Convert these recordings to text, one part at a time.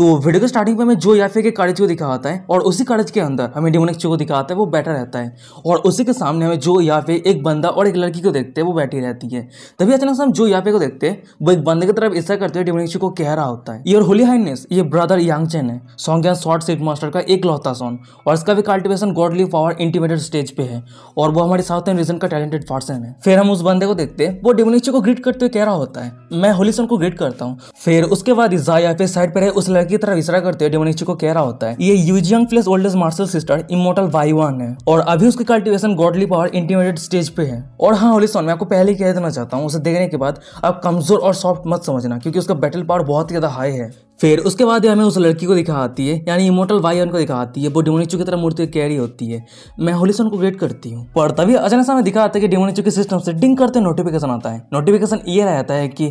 तो वीडियो के स्टार्टिंग में हमें जो याफे के कॉलेज को दिखाता है और उसी कॉलेज के अंदर हमें डेमोनिक चो को दिखाता है वो बैठा रहता है और उसी के सामने हमें जो या फिर एक बंदा और एक लड़की को देखते हैं वो बैठी रहती है तभी अचानक से हम जो या फिर को देखते हैं वो एक बंदे की तरफ ऐसा करते हुए डेमोनिक को कह रहा होता है योर होली हाइनेस ये ब्रदर यांग चैन है सॉन्ग या शॉर्ट सेट मास्टर का एक लौता सॉन्ग और इसका भी cultivation godly power intimated stage पे है और वो हमारे साउथ इंडियन रीजन का टैलेंटेड पर्सन है फिर हम उस बंदे को देखते हैं वो डेमोनिक को ग्रीट करते हुए कह रहा होता है मैं होली सॉन्ग को ग्रीट करता हूँ फिर उसके बाद इजा या फिर साइड पर है उस लड़की की तरह इशारा करते हैं डेमोनिची को कह रहा होता है ये यूजियंग plus oldest martial sister immortal वाइवान है और अभी उसकी cultivation godly power intimated stage पे है और हाँ होली सॉन मैं आपको पहले कह देना चाहता हूँ उसे देखने के बाद आप कमजोर और सॉफ्ट मत समझना क्योंकि उसका बैटल पावर बहुत ज्यादा हाई है फिर उसके बाद हमें उस लड़की को दिखाती है यानी इमोटल वाई उनको दिखाती है वो डेमोनिचू की तरह मूर्ति कैरी होती है मैं होलिसन को वेट करती हूँ पर तभी अचानक से हमें दिखाता है कि डेमोनिचू के सिस्टम से डिंग करते नोटिफिकेशन आता है नोटिफिकेशन ये रहता है कि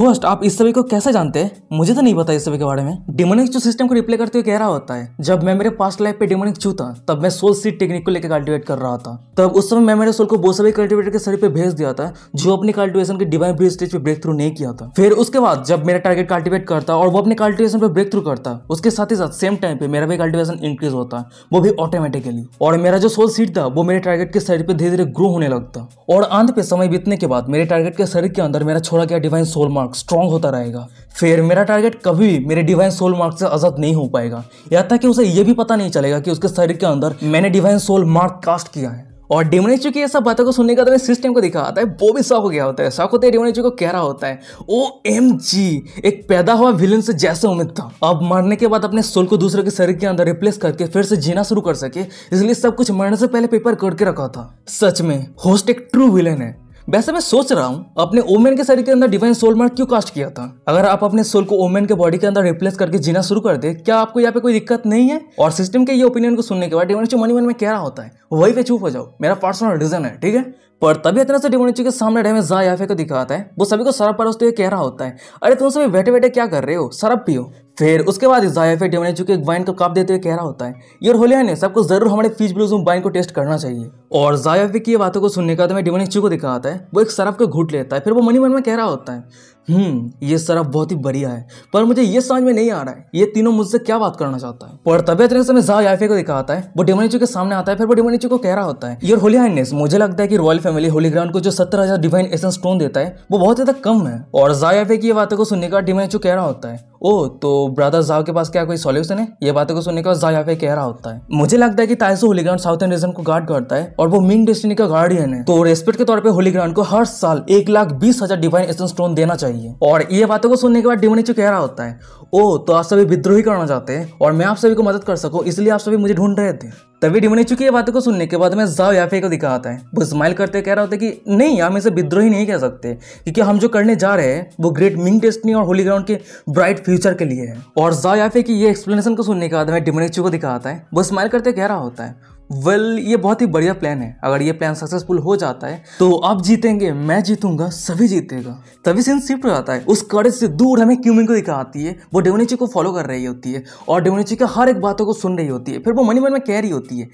होस्ट आप इस सभी को कैसे जानते हैं मुझे तो नहीं पता इस सभी के बारे में डेमोनिचू सिस्टम को रिप्ले करते हुए कह रहा होता है जब मैं मेरे पास्ट लाइफ पे डिमोनिक चू था तब मैं सोल सीट टेक्निक को लेकर कल्टिवेट कर रहा था तब उस समय मैं मेरे सोल को वो सभी कल्टिवेटर के सर पे भेज दिया था जो अपनी कल्टिवेशन के डिवाइन ब्रिज स्टेज पर ब्रेक थ्रू नहीं किया था फिर उसके बाद जब मेरा टारगेट कल्टिवेट करता और वो अपने अल्टीवेशन पे ब्रेक थ्रू करता है उसके साथ ही साथ सेम टाइम पे मेरा भी एक अल्टीवेशन इंक्रीज होता है वो भी ऑटोमेटिकली और मेरा जो सोल सीट था वो मेरे टारगेट के शरीर पे धीरे धीरे ग्रो होने लगता और अंत पे समय बीतने के बाद मेरे टारगेट के शरीर के अंदर मेरा छोड़ा गया डिवाइन सोल मार्क स्ट्रॉन्ग होता रहेगा फिर मेरा टारगेट कभी भी मेरे डिवाइन सोल मार्क से आजाद नहीं हो पाएगा यहाँ तक कि उसे ये भी पता नहीं चलेगा कि उसके शरीर के अंदर मैंने डिवाइन सोल मार्क कास्ट किया है और डेमोनेचू की ऐसा बातों को सुनने का तो सिस्टम को दिखा आता है वो भी शौक हो गया होता है शौक होते डेमोनेचू को कह रहा होता है ओ एम जी एक पैदा हुआ विलन से जैसे उम्मीद था अब मरने के बाद अपने सोल को दूसरे के शरीर के अंदर रिप्लेस करके फिर से जीना शुरू कर सके इसलिए सब कुछ मरने से पहले पेपर करके रखा था सच में होस्ट एक ट्रू विलन है वैसे मैं सोच रहा हूँ अपने ओमेन के शरीर के अंदर डिवाइन सोल मार्क क्यों कास्ट किया था अगर आप अपने सोल को ओमेन के बॉडी के अंदर रिप्लेस करके जीना शुरू कर दे क्या आपको यहाँ पे कोई दिक्कत नहीं है और सिस्टम के ये ओपिनियन को सुनने के बाद डिवाइन मनी मन में कह रहा होता है वही पे चुप हो जाओ मेरा पर्सनल रीजन है ठीक है पर तभी इतना से डिमोनिची के सामने डेमेज जा फे को दिखाता है वो सभी को शराब परोसते तो हुए कह रहा होता है अरे तुम सभी बैठे बैठे क्या कर रहे हो शराब पियो फिर उसके बाद जायफे डेमने चुके एक वाइन को काप देते हुए कह रहा होता है यार होलिया ने सबको जरूर हमारे फीस ब्लूज में वाइन को टेस्ट करना चाहिए और जायफे की बातों को सुनने का तो मैं डेमनेचू को दिखाता है वो एक सरफ को घूट लेता है फिर वो मनी मन में कह रहा होता है हम्म, ये शराब बहुत ही बढ़िया है पर मुझे ये समझ में नहीं आ रहा है ये तीनों मुझसे क्या बात करना चाहता है पर तबियत रहने से जाओ याफे को दिखा आता है वो डेमोनीचो के सामने आता है फिर वो डेमोनीचो को कह रहा होता है योर होली हाइनेस मुझे लगता है कि रॉयल फैमिली होली ग्राउंड को जो सत्तर हजार डिवाइन एसन स्टोन देता है वो बहुत ज्यादा कम है और जाओ याफे की बातों को सुनने का डेमोनीचो कह रहा होता है ओ तो ब्रदर जाओ के पास क्या कोई सॉल्यूशन है ये बातों को सुनने का जा जाओ याफे कह रहा होता है मुझे लगता है कि ताइसो holy ground south end region को गार्ड करता है और वो मिंग डेस्टिनी का गार्डियन है तो रेस्पेक्ट के तौर पर होली ग्राउंड को हर साल एक लाख बीस हजार डिवाइन एसन स्टोन देना चाहिए चाहिए और ये बातों को सुनने के बाद डिमोनिचो कह रहा होता है ओ तो आप सभी विद्रोही करना चाहते हैं और मैं आप सभी को मदद कर सकूं इसलिए आप सभी मुझे ढूंढ रहे थे तभी डिमोनिचो की ये बातों को सुनने के बाद मैं जाओ याफे को दिखाता है वो स्माइल करते कह रहा होता है कि नहीं हम इसे विद्रोही नहीं कह सकते क्योंकि हम जो करने जा रहे हैं वो ग्रेट मिंग टेस्टनी और होली ग्राउंड के ब्राइट फ्यूचर के लिए है और जाओ याफे की ये एक्सप्लेनेशन को सुनने के बाद मैं डिमोनिचो को दिखाता है वो स्माइल करते कह रहा होता है वेल well, ये बहुत ही बढ़िया प्लान है अगर ये प्लान सक्सेसफुल हो जाता है तो आप जीतेंगे मैं जीतूंगा सभी जीतेगा तभी सीन शिफ्ट हो जाता है उस कड़े से दूर हमें क्यूमिंग को दिखाती है वो डेवनीची को फॉलो कर रही होती है और डेवनीची के हर एक बातों को सुन रही होती है फिर वो मनी मन में कह रही होती है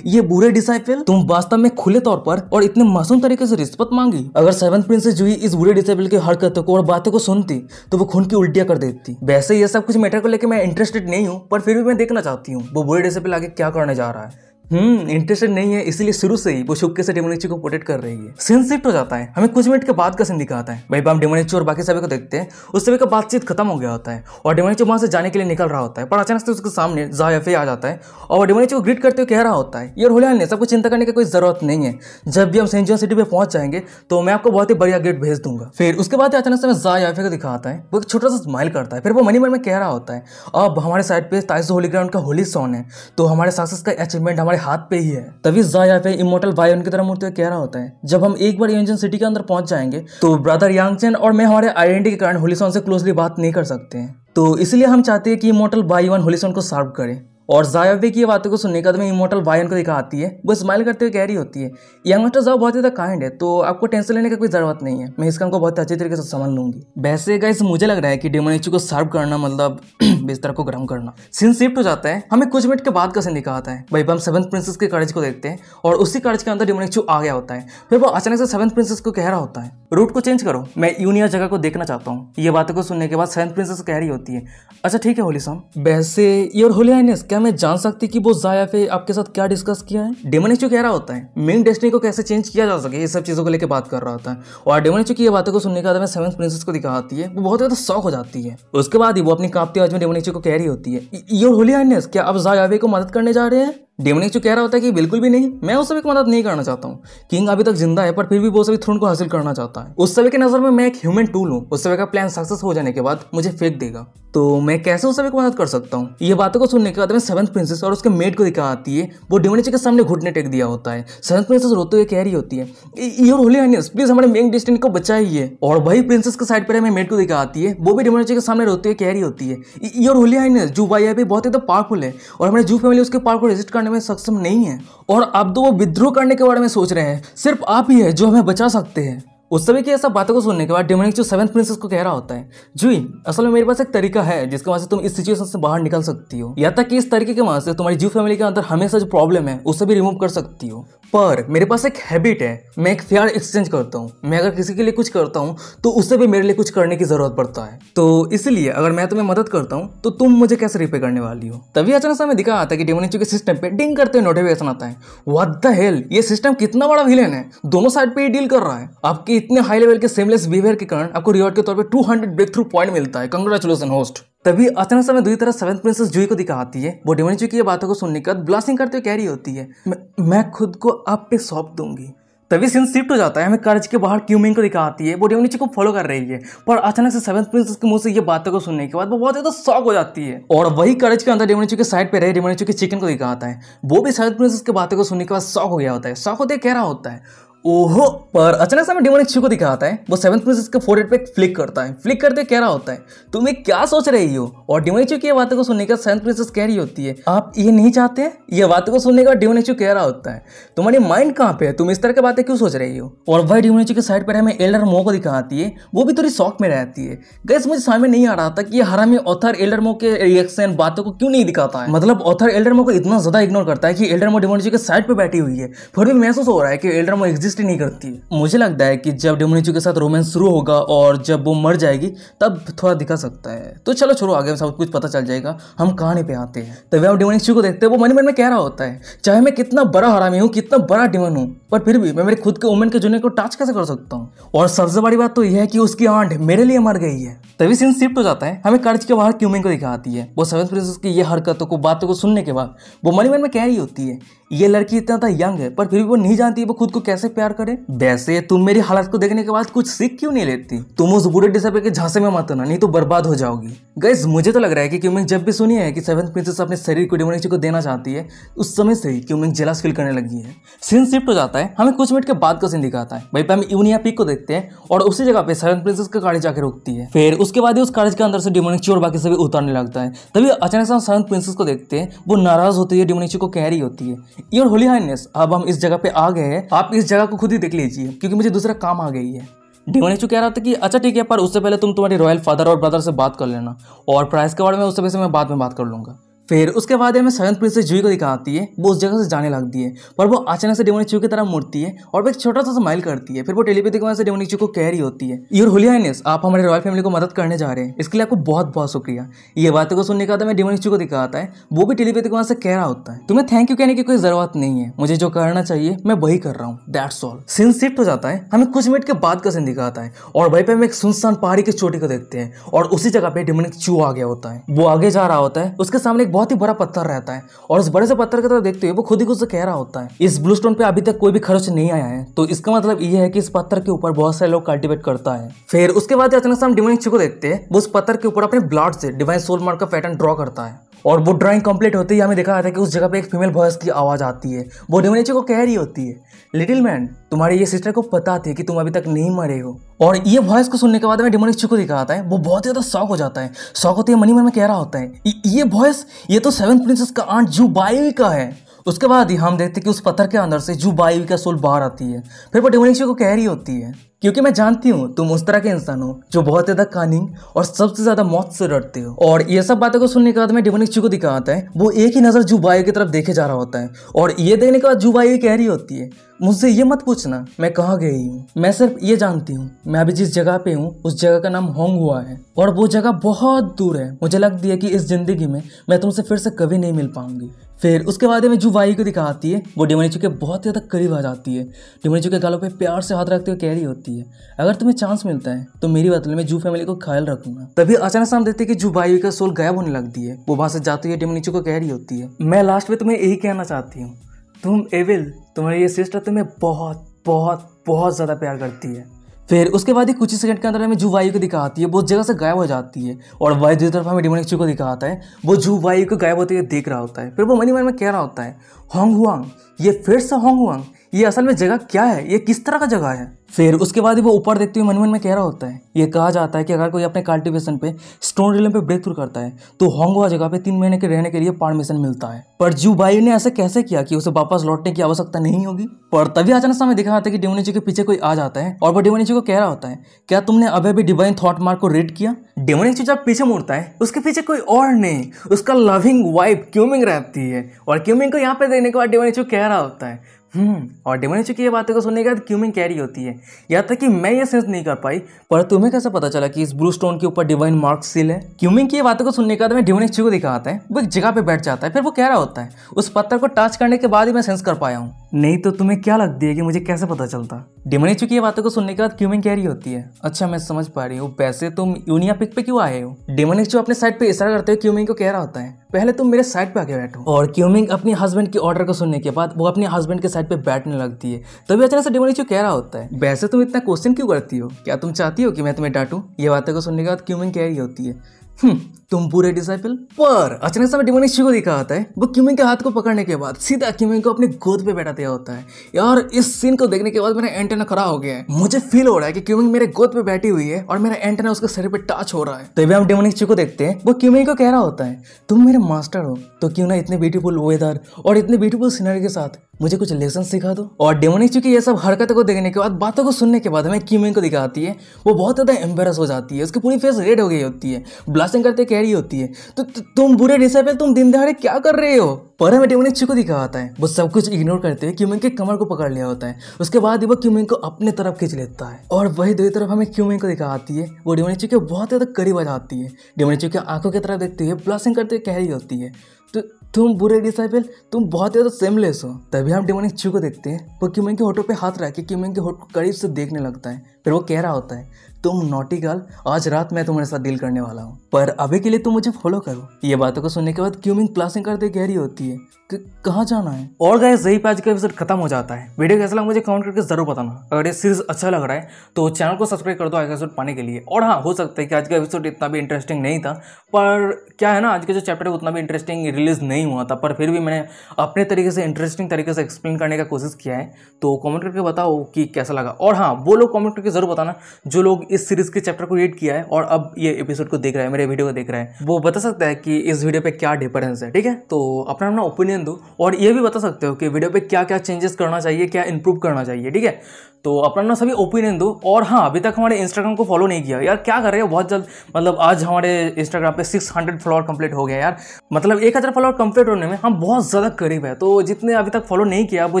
ये बुरे डिसाइपल तुम वास्तव में खुले तौर पर और इतने मासूम तरीके से रिश्वत मांगी अगर सेवन प्रिंसेस जुई इस बुरे डिसाइपल की हरकतों को और बातों को सुनती तो वो खून की उल्टिया कर देती वैसे ये सब कुछ मैटर को लेकर मैं इंटरेस्टेड नहीं हूँ पर फिर भी मैं देखना चाहती हूँ वो बुरे डिसाइपल आगे क्या करने जा रहा है हम्म इंटरेस्टेड नहीं है इसीलिए शुरू से ही वो शुक्के से डेमोनेची को प्रोटेक्ट कर रही है सीन शिफ्ट हो जाता है हमें कुछ मिनट के बाद का सीन दिखाता है भाई हम डेमोनेची और बाकी सभी को देखते हैं उस सभी का बातचीत खत्म हो गया होता है और डेमोनेची वहां से जाने के लिए निकल रहा होता है पर अचानक से उसके सामने जायफे आ जाता है और डेमोनेची को ग्रीट करते हुए कह रहा होता है यार होलिया ने सबको चिंता करने की कोई जरूरत नहीं है जब भी हम सेंचुअन सिटी पर पहुंच जाएंगे तो मैं आपको बहुत ही बढ़िया ग्रेट भेज दूंगा फिर उसके बाद अचानक से मैं जायफे को दिखाता है वो एक छोटा सा स्माइल करता है फिर वो मनी मन में कह रहा होता है अब हमारे साइड पे ताइस होली ग्राउंड का होली सॉन्ग है तो हमारे सक्सेस का अचीवमेंट हमारे हमारे हाथ पे ही है तभी जाया पे इमोटल भाई उनकी तरह मूर्ति कह रहा होता है जब हम एक बार यूनजन सिटी के अंदर पहुंच जाएंगे तो ब्रदर यांगचेन और मैं हमारे आइडेंटिटी के कारण होलीसोन से क्लोजली बात नहीं कर सकते हैं तो इसलिए हम चाहते हैं कि इमोटल भाई वन होलीसोन को सर्व करें और जायावे की बातों को सुनने का तो इमोटल वायन को दिखा आती है वो स्माइल करते हुए कह रही होती है यंग मास्टर जाओ बहुत ज़्यादा काइंड है तो आपको टेंशन लेने का कोई ज़रूरत नहीं है मैं इस काम को बहुत अच्छे तरीके से समझ लूंगी वैसे गाइस मुझे लग रहा है कि डेमोनिची को सर्व करना मतलब बिस्तर को गर्म करना सीन शिफ्ट हो जाता है हमें कुछ मिनट के बाद का सीन दिखा आता है भाई हम सेवन प्रिंसेस के कॉलेज को देखते हैं और उसी कॉलेज के अंदर डिमोनिक्चू आ गया होता है फिर वो अचानक से सेवन प्रिंसेस को कह रहा होता है रूट को चेंज करो मैं यूनिया जगह को देखना चाहता हूँ ये बातों को सुनने के बाद सेवन प्रिंसेस कह रही होती है अच्छा ठीक है होली सॉम वैसे योर होली आइनेस क्या मैं जान सकती कि वो जाया जायाफे आपके साथ क्या डिस्कस किया है डेमोनिक्चू कह रहा होता है मेन डेस्टिनी को कैसे चेंज किया जा सके ये सब चीज़ों को लेकर बात कर रहा होता है और डेमोनिक्चू की ये बातों को सुनने के बाद मैं सेवन प्रिंसेस को दिखाती है वो बहुत ज़्यादा शौक हो जाती है उसके बाद ही वो अपनी कांपती आज में नीचे को कैरी होती है योर होली क्या आप जायावे को मदद करने जा रहे हैं जो कह रहा होता है कि बिल्कुल भी नहीं मैं उस सभी की मदद नहीं करना चाहता हूँ किंग अभी तक जिंदा है पर फिर भी वो सभी थ्रोन को हासिल करना चाहता है उस सभी की नजर में मैं एक ह्यूमन टूल हूँ उस सभी का प्लान सक्सेस हो जाने के बाद मुझे फेंक देगा तो मैं कैसे उस सभी की मदद कर सकता हूँ ये बातों को सुनने के बाद मैं सेवंथ प्रिंसेस और उसके मेड को दिखा आती है वो डेमनिक्चू के सामने घुटने टेक दिया होता है सेवंथ प्रिंसेस रोते हुए कह रही होती है योर होली हाइनेस प्लीज हमारे मेन डिस्टेंट को बचाइए और वही प्रिंसेस के साइड पर हमें मेड को दिखा आती है वो भी डेमनिक्चू के सामने रोते हुए कह रही होती है योर होली हाइनेस जू अभी बहुत ही पावरफुल तो है और हमारे जू फैमिली उसके पावर को रेजिस्ट करने पाने में सक्षम नहीं है और अब तो वो विद्रोह करने के बारे में सोच रहे हैं सिर्फ आप ही है जो हमें बचा सकते हैं उस समय की ऐसा बातों को सुनने के बाद डेमोनिक जो सेवन प्रिंसेस को कह रहा होता है जुई असल में मेरे पास एक तरीका है जिसके वजह से तुम इस सिचुएशन से बाहर निकल सकती हो या तक इस तरीके के वजह से तुम्हारी जीव फैमिली के अंदर हमेशा जो प्रॉब्लम है उसे भी रिमूव कर सकती हो पर मेरे पास एक हैबिट है मैं एक फेयर एक्सचेंज करता हूँ मैं अगर किसी के लिए कुछ करता हूँ तो उससे भी मेरे लिए कुछ करने की जरूरत पड़ता है तो इसलिए अगर मैं तुम्हें मदद करता हूँ तो तुम मुझे कैसे रिपे करने वाली हो तभी अचानक से हमें दिखा आता है कि डेमोनिचो के सिस्टम पे डिंग करते हुए नोटिफिकेशन आता है व्हाट द हेल ये सिस्टम कितना बड़ा विलेन है दोनों साइड पे डील कर रहा है आपकी इतने हाई लेवल के सेमलेस बिहेवियर के कारण आपको रिवॉर्ड के तौर पे 200 ब्रेक थ्रू पॉइंट मिलता है कंग्रेचुलेशन होस्ट तभी अचानक समय दूसरी तरह सेवन प्रिंसेस जूही को दिखाती है वो डिमन की बातों को सुनने के बाद ब्लास्टिंग करते हुए कह रही होती है मैं, खुद को आप पे सौंप दूंगी तभी सीन शिफ्ट हो जाता है हमें कर्ज के बाहर क्यूमिंग को दिखा आती है वो डेमोनिची को फॉलो कर रही है पर अचानक से सेवन प्रिंसेस के मुंह से ये बातों को सुनने के बाद वो बहुत ज्यादा शॉक हो जाती है और वही कर्ज के अंदर डेवनी के साइड पे रहे डेवनी के चिकन को दिखाता है वो भी सेवन प्रिंसेस के बातों को सुनने के बाद शॉक हो गया होता है शॉक होते कह रहा होता है ओहो पर अचानक से हमें डेमोनिक शिव को दिखाता है वो सेवन प्रिंसेस के फोर पे फ्लिक करता है फ्लिक करते कह रहा होता है तुम्हें क्या सोच रही हो और डेमोनिक शिव की बातों को सुनने का सेवन प्रिंसेस कह रही होती है आप ये नहीं चाहते ये बातों को सुनने का डेमोनिक शिव कह रहा होता है तुम्हारी माइंड कहाँ पे है तुम इस तरह की बातें क्यों सोच रही हो और वह डेमोनिक के साइड पर हमें एल्डर मो को दिखाती है वो भी थोड़ी शौक में रहती है गैस मुझे समझ में नहीं आ रहा था कि हरा में ऑथर एल्डर मो के रिएक्शन बातों को क्यों नहीं दिखाता है मतलब ऑथर एल्डर मो को इतना ज्यादा इग्नोर करता है कि एल्डर मो डेमोनिक के साइड पर बैठी हुई है फिर भी महसूस हो रहा है कि एल्डर मो एग्जिस्ट एग्जिस्ट ही नहीं करती है मुझे लगता है कि जब डेमोनिचू के साथ रोमांस शुरू होगा और जब वो मर जाएगी तब थोड़ा दिखा सकता है तो चलो छोड़ो आगे सब कुछ पता चल जाएगा हम कहानी पे आते हैं तब हम डेमोनिचू को देखते हैं वो मन मन में कह रहा होता है चाहे मैं कितना बड़ा हरामी हूँ कितना बड़ा डिमन हूँ पर फिर भी मैं मेरे खुद के वुमेन के जुने को टच कैसे कर सकता हूँ और सबसे बड़ी बात तो यह है कि उसकी आंट मेरे लिए मर गई है तभी सीन शिफ्ट हो जाता है हमें कर्ज के बाहर क्यूमिन को दिखाती है वो सेवन प्रिंसेस की ये हरकतों को बातों को सुनने के बाद वो मनी मन में कह रही होती है ये लड़की इतना था तो यंग है पर फिर भी वो नहीं जानती है वो खुद को कैसे प्यार करे वैसे तुम मेरी हालत को देखने के बाद कुछ सीख क्यों नहीं लेती तुम उस बुरे डिसअपे के झांसे में मत ना नहीं तो बर्बाद हो जाओगी गैस मुझे तो लग रहा है कि क्यूमिंग जब भी सुनी है कि सेवंथ प्रिंसेस अपने शरीर को डिमोनिची को देना चाहती है उस समय से ही क्यूमिंग जेलास फील करने लगी है सीन शिफ्ट हो जाता है हमें कुछ मिनट के बाद का सीन दिखाता है भाई पे हम यूनिया पीक को देखते हैं और उसी जगह पे सेवन प्रिंसेस का गाड़ी जाकर रुकती है फिर उसके बाद ही उस गाड़ी के अंदर से डिमोनिची और बाकी सभी उतरने लगता है तभी अचानक से हम सेवन प्रिंसेस को देखते हैं वो नाराज होती है डिमोनिची को कह रही होती है योर होली हाइनेस अब हम इस जगह पे आ गए हैं आप इस जगह आपको खुद ही देख लीजिए क्योंकि मुझे दूसरा काम आ गई है डेमोनेचू कह रहा था कि अच्छा ठीक है पर उससे पहले तुम तुम्हारे रॉयल फादर और ब्रदर से बात कर लेना और प्राइस के बारे में उससे वैसे मैं बाद में बात कर लूँगा फिर उसके बाद में सैवंत प्रिंसेस जूही को दिखाती है वो उस जगह से जाने लगती है पर वो अचानक से डेमोनिचू की तरह मुड़ती है और वो एक छोटा सा स्माइल करती है फिर वो टेलीपैथिक वहाँ से डेमोनिचू को कह रही होती है योर होलियानेस आप हमारे रॉयल फैमिली को मदद करने जा रहे हैं इसके लिए आपको बहुत बहुत शुक्रिया ये बातों को सुनने का मैं डेमोनिचू को दिखाता है वो भी टेलीपैथिक वहाँ से कह रहा होता है तुम्हें थैंक यू कहने की कोई जरूरत नहीं है मुझे जो करना चाहिए मैं वही कर रहा हूँ दैट्स ऑल सीन शिफ्ट हो जाता है हमें कुछ मिनट के बाद का सीन दिखाता है और वही पे हम एक सुनसान पहाड़ी की चोटी को देखते हैं और उसी जगह पे डेमोनिक चू आ गया होता है वो आगे जा रहा होता है उसके सामने एक बहुत ही बड़ा पत्थर रहता है और उस बड़े से पत्थर की तरफ देखते हुए वो खुद ही खुद से कह रहा होता है इस ब्लू स्टोन पे अभी तक कोई भी खर्च नहीं आया है तो इसका मतलब ये है कि इस पत्थर के ऊपर बहुत सारे लोग कल्टिवेट करता है फिर उसके बाद अचानक से हम डिवाइन को देखते हैं वो उस पत्थर के ऊपर अपने ब्लड से डिवाइन सोल मार्क का पैटर्न ड्रॉ करता है और वो ड्राइंग कंप्लीट होते ही हमें देखा जाता है कि उस जगह पे एक फीमेल वॉयस की आवाज़ आती है वो डेमोनेचे को कह रही होती है लिटिल मैन तुम्हारे ये सिस्टर को पता थे कि तुम अभी तक नहीं मरे हो और ये वॉयस को सुनने के बाद हमें डेमोनेचे को दिखाता है वो बहुत ही ज़्यादा शौक हो जाता है शौक होते ही मनी मन में कह रहा होता है ये वॉयस ये तो सेवन प्रिंसेस का आंट जू बाई का है उसके बाद ही हम देखते कि उस पत्थर के अंदर से बायु का सोल बाहर आती है फिर वो डेमोनिशिया को कह रही होती है क्योंकि मैं जानती हूँ तुम उस तरह के इंसान हो जो बहुत ज़्यादा कानिंग और सबसे ज़्यादा मौत से डरते हो और ये सब बातों को सुनने के बाद मैं डेमोनिक चिको दिखाता है वो एक ही नज़र जुबाई की तरफ देखे जा रहा होता है और ये देखने के बाद बायु कह रही होती है मुझसे ये मत पूछना मैं कहाँ गई हूँ मैं सिर्फ ये जानती हूँ मैं अभी जिस जगह पे हूँ उस जगह का नाम होंग हुआ है और वो जगह बहुत दूर है मुझे लगती है कि इस ज़िंदगी में मैं तुमसे फिर से कभी नहीं मिल पाऊंगी फिर उसके बाद में जो वाई को दिखाती है वो डेमोनिचो के बहुत ज़्यादा करीब आ जाती है डेमोनिचो के गालों पे प्यार से हाथ रखते हुए कह रही होती है अगर तुम्हें चांस मिलता है तो मेरी बदले में जू फैमिली को ख्याल रखूंगा तभी अचानक से हम देखते हैं कि जू वाई का सोल गायब होने लगती है वो वहाँ से जाती है डेमोनिचो को कह रही होती है मैं लास्ट में तुम्हें यही कहना चाहती हूँ तुम एविल तुम्हारी ये सिस्टर तुम्हें बहुत बहुत बहुत ज़्यादा प्यार करती है फिर उसके बाद ही कुछ ही सेकंड के अंदर हमें जू वायु को दिखाती है वो जगह से गायब हो जाती है और वायु दूसरी तरफ हमें डिमोनिक को दिखाता है वो जू वायु को गायब होते हुए देख रहा होता है फिर वो मनी मन में कह रहा होता है होंग हुआंग ये फिर से होंग हुआंग ये असल में जगह क्या है ये किस तरह का जगह है फिर उसके बाद ही वो ऊपर देखते हुए मन मन में कह रहा होता है ये कहा जाता है कि अगर कोई अपने कल्टिवेशन पे स्टोन रिलम पे ब्रेक थ्रू करता है तो होंगवा जगह पे तीन महीने के रहने के लिए परमिशन मिलता है पर जू बाई ने ऐसा कैसे किया कि उसे वापस लौटने की आवश्यकता नहीं होगी पर तभी अचानक समय दिखा जाता है कि डेमोनिची के पीछे कोई आ जाता है और वो डेमोनिची को कह रहा होता है क्या तुमने अभी भी डिवाइन थॉट मार्क को रेड किया डेमोनिची जब पीछे मुड़ता है उसके पीछे कोई और नहीं उसका लविंग वाइफ क्यूमिंग रहती है और क्यूमिंग को यहाँ पे देखने के बाद डेमोनिची कह रहा होता है हम्म, और डेमन चुकी ये बातों को सुनने के बाद क्यूमिन कैरी होती है यहाँ तक कि मैं ये सेंस नहीं कर पाई पर तुम्हें कैसे पता चला कि इस ब्लू स्टोन के ऊपर डिवाइन मार्क सील है क्यूमिन की ये बातों को सुनने के बाद मैं डेमन को दिखाता है वो एक जगह पे बैठ जाता है फिर वो कह रहा होता है उस पत्थर को टच करने के बाद ही मैं सेंस कर पाया हूँ नहीं तो तुम्हें क्या लगती है कि मुझे कैसे पता चलता डिमने चुकी है बातों को सुनने के बाद क्यूमिन कह रही होती है अच्छा मैं समझ पा रही हूँ वैसे तुम यूनिया पिक पे क्यों आए हो डेमोनिक जो अपने साइड पे इशारा करते हुए क्यूमिंग को कह रहा होता है पहले तुम मेरे साइड पे आके बैठो और क्यूमिंग अपने हस्बैंड के ऑर्डर को सुनने के बाद वो अपने हस्बैंड के साइड पे बैठने लगती है तभी अचानक से डेमोनिक कह रहा होता है वैसे तुम इतना क्वेश्चन क्यों करती हो क्या तुम चाहती हो कि मैं तुम्हें डांटू ये बातों को सुनने के बाद क्यूमिंग कह रही होती है हम्म, तुम पूरे डिसाइपल पर अचानक समय डिमोनिक को दिखा होता है वो किमी के हाथ को पकड़ने के बाद सीधा किमी को अपनी गोद पे बैठा दिया होता है यार इस सीन को देखने के बाद मेरा एंटेना खड़ा हो गया है मुझे फील हो रहा है कि क्यूमिंग मेरे गोद पे बैठी हुई है और मेरा एंटेना उसके शरीर पे टच हो रहा है तभी हम डिमोनिक को देखते हैं वो क्यूमिंग को कह रहा होता है तुम मेरे मास्टर हो तो क्यों ना इतने ब्यूटीफुल वेदर और इतने ब्यूटीफुल सीनरी के साथ मुझे कुछ लेसन सिखा दो और डेमोनिक चूंकि ये सब हरकतों को देखने के बाद बातों को सुनने के बाद हमें क्यूमिंग को दिखाती है वो बहुत ज्यादा एम्बेरस हो जाती है उसकी पूरी फेस रेड हो गई होती है शासन करते कह रही होती है तो तुम बुरे डिसेबल तुम दिन दहाड़े क्या कर रहे हो पर हमें टेमो ने चिको दिखा होता है वो सब कुछ इग्नोर करते हुए क्यूमिंग के कमर को पकड़ लिया होता है उसके बाद वो क्यूमिंग को अपने तरफ खींच लेता है और वही दूसरी तरफ हमें क्यूमिंग को दिखाती है वो डिमोनी चुके बहुत ज़्यादा करीब आ जाती है डिमोनी चुके आंखों की तरफ देखते हुए ब्लॉसिंग करते हुए कह रही होती है तो तुम बुरे डिसाइपल तुम बहुत ज़्यादा सेमलेस हो तभी हम डेमोनिक चू को देखते हैं वो क्यूमेंग के होटो पे हाथ रख के के होटो को करीब से देखने लगता है फिर वो कह रहा होता है तुम नोटी गर्ल आज रात मैं तुम्हारे साथ डील करने वाला हूँ पर अभी के लिए तुम मुझे फॉलो करो ये बातों को सुनने के बाद क्यूमिंग क्लासें करते गहरी होती है कि कहाँ जाना है और गाय सही पे आज का एपिसोड खत्म हो जाता है वीडियो कैसा लगा मुझे कमेंट करके जरूर बताना अगर ये सीरीज अच्छा लग रहा है तो चैनल को सब्सक्राइब कर दो आज एपिसोड पाने के लिए और हाँ हो सकता है कि आज का एपिसोड इतना भी इंटरेस्टिंग नहीं था पर क्या है ना आज के जो चैप्टर है उतना भी इंटरेस्टिंग रिलीज नहीं हुआ था पर फिर भी मैंने अपने तरीके से इंटरेस्टिंग तरीके से एक्सप्लेन करने का कोशिश किया है तो कॉमेंट करके बताओ कि कैसा लगा और हाँ वो लोग कॉमेंट करके ज़रूर बताना जो लोग इस सीरीज़ के चैप्टर को रीड किया है और अब ये एपिसोड को देख रहे हैं मेरे वीडियो को देख रहे हैं वो बता सकता है कि इस वीडियो पे क्या डिफरेंस है ठीक है तो अपना अपना ओपिनियन दो और ये भी बता सकते हो कि वीडियो पे क्या क्या चेंजेस करना चाहिए क्या इंप्रूव करना चाहिए ठीक है तो अपना ना सभी ओपिनियन दो और हाँ अभी तक हमारे इंस्टाग्राम को फॉलो नहीं किया यार क्या कर रहे हो बहुत जल्द मतलब आज हमारे इंस्टाग्राम पे 600 फॉलोअर कंप्लीट हो गया यार मतलब एक हज़ार फॉलोअर कंप्लीट होने में हम बहुत ज़्यादा करीब है तो जितने अभी तक फॉलो नहीं किया वो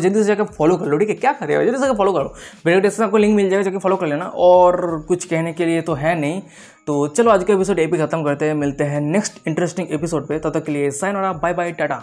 जल्दी से जाकर फॉलो कर लो ठीक है क्या कर रहे हो जल्दी से फॉलो करो वीडियो डिस्क्रिप्शन आपको लिंक मिल जाएगा जाकर फॉलो कर लेना और कुछ कहने के लिए तो है नहीं तो चलो आज का एपिसोड भी खत्म करते हैं मिलते हैं नेक्स्ट इंटरेस्टिंग एपिसोड पर तब तक के लिए साइन और बाय बाय टाटा